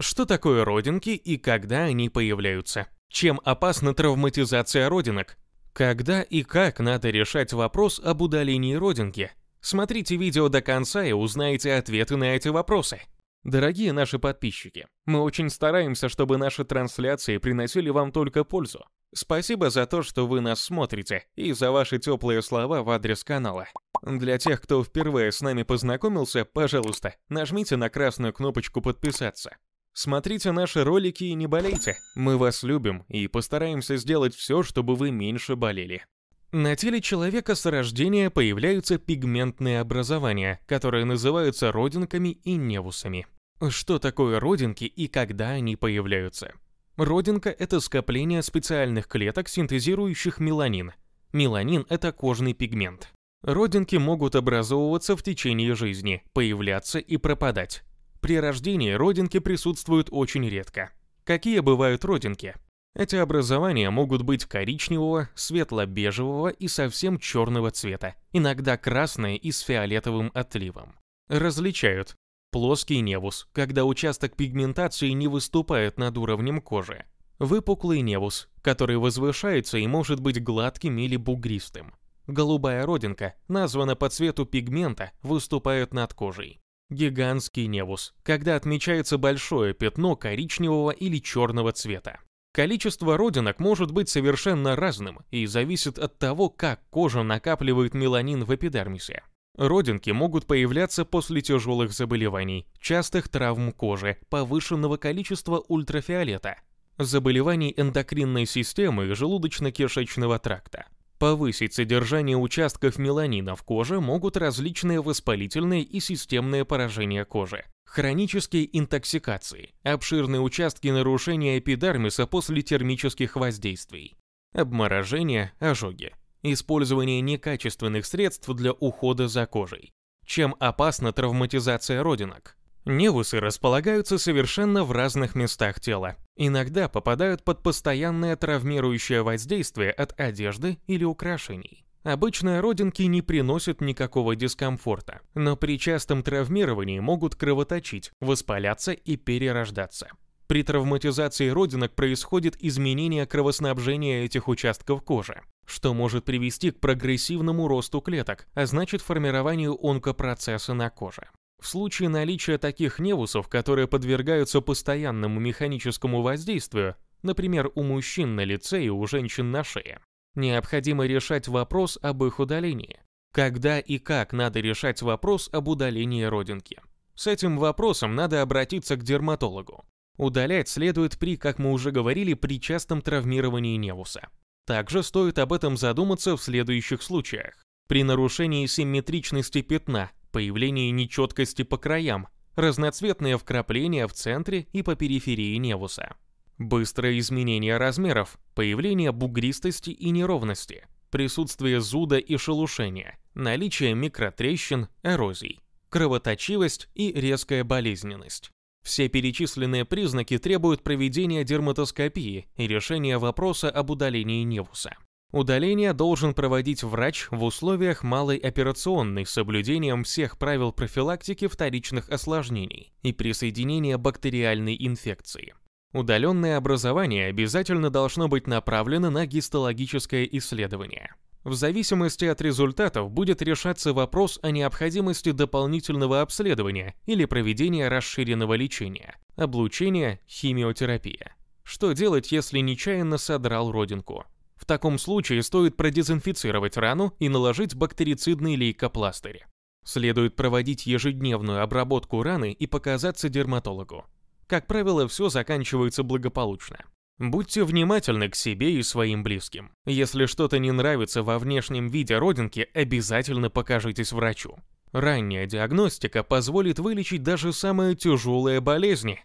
Что такое родинки и когда они появляются? Чем опасна травматизация родинок? Когда и как надо решать вопрос об удалении родинки? Смотрите видео до конца и узнаете ответы на эти вопросы. Дорогие наши подписчики, мы очень стараемся, чтобы наши трансляции приносили вам только пользу. Спасибо за то, что вы нас смотрите, и за ваши теплые слова в адрес канала. Для тех, кто впервые с нами познакомился, пожалуйста, нажмите на красную кнопочку «Подписаться». Смотрите наши ролики и не болейте. Мы вас любим и постараемся сделать все, чтобы вы меньше болели. На теле человека с рождения появляются пигментные образования, которые называются родинками и невусами. Что такое родинки и когда они появляются? Родинка – это скопление специальных клеток, синтезирующих меланин. Меланин – это кожный пигмент. Родинки могут образовываться в течение жизни, появляться и пропадать. При рождении родинки присутствуют очень редко. Какие бывают родинки? Эти образования могут быть коричневого, светло-бежевого и совсем черного цвета, иногда красные и с фиолетовым отливом. Различают плоский невус, когда участок пигментации не выступает над уровнем кожи, выпуклый невус, который возвышается и может быть гладким или бугристым, голубая родинка, названа по цвету пигмента, выступает над кожей. Гигантский невус, когда отмечается большое пятно коричневого или черного цвета. Количество родинок может быть совершенно разным и зависит от того, как кожа накапливает меланин в эпидермисе. Родинки могут появляться после тяжелых заболеваний, частых травм кожи, повышенного количества ультрафиолета, заболеваний эндокринной системы и желудочно-кишечного тракта, Повысить содержание участков меланина в коже могут различные воспалительные и системные поражения кожи, хронические интоксикации, обширные участки нарушения эпидермиса после термических воздействий, обморожения, ожоги, использование некачественных средств для ухода за кожей. Чем опасна травматизация родинок? Невусы располагаются совершенно в разных местах тела. Иногда попадают под постоянное травмирующее воздействие от одежды или украшений. Обычно родинки не приносят никакого дискомфорта, но при частом травмировании могут кровоточить, воспаляться и перерождаться. При травматизации родинок происходит изменение кровоснабжения этих участков кожи, что может привести к прогрессивному росту клеток, а значит формированию онкопроцесса на коже. В случае наличия таких невусов, которые подвергаются постоянному механическому воздействию, например, у мужчин на лице и у женщин на шее, необходимо решать вопрос об их удалении. Когда и как надо решать вопрос об удалении родинки? С этим вопросом надо обратиться к дерматологу. Удалять следует при, как мы уже говорили, при частом травмировании невуса. Также стоит об этом задуматься в следующих случаях. При нарушении симметричности пятна появление нечеткости по краям, разноцветные вкрапления в центре и по периферии невуса. Быстрое изменение размеров, появление бугристости и неровности, присутствие зуда и шелушения, наличие микротрещин, эрозий, кровоточивость и резкая болезненность. Все перечисленные признаки требуют проведения дерматоскопии и решения вопроса об удалении невуса. Удаление должен проводить врач в условиях малой операционной с соблюдением всех правил профилактики вторичных осложнений и присоединения бактериальной инфекции. Удаленное образование обязательно должно быть направлено на гистологическое исследование. В зависимости от результатов будет решаться вопрос о необходимости дополнительного обследования или проведения расширенного лечения, облучения, химиотерапия. Что делать, если нечаянно содрал родинку? В таком случае стоит продезинфицировать рану и наложить бактерицидный лейкопластырь. Следует проводить ежедневную обработку раны и показаться дерматологу. Как правило, все заканчивается благополучно. Будьте внимательны к себе и своим близким. Если что-то не нравится во внешнем виде родинки, обязательно покажитесь врачу. Ранняя диагностика позволит вылечить даже самые тяжелые болезни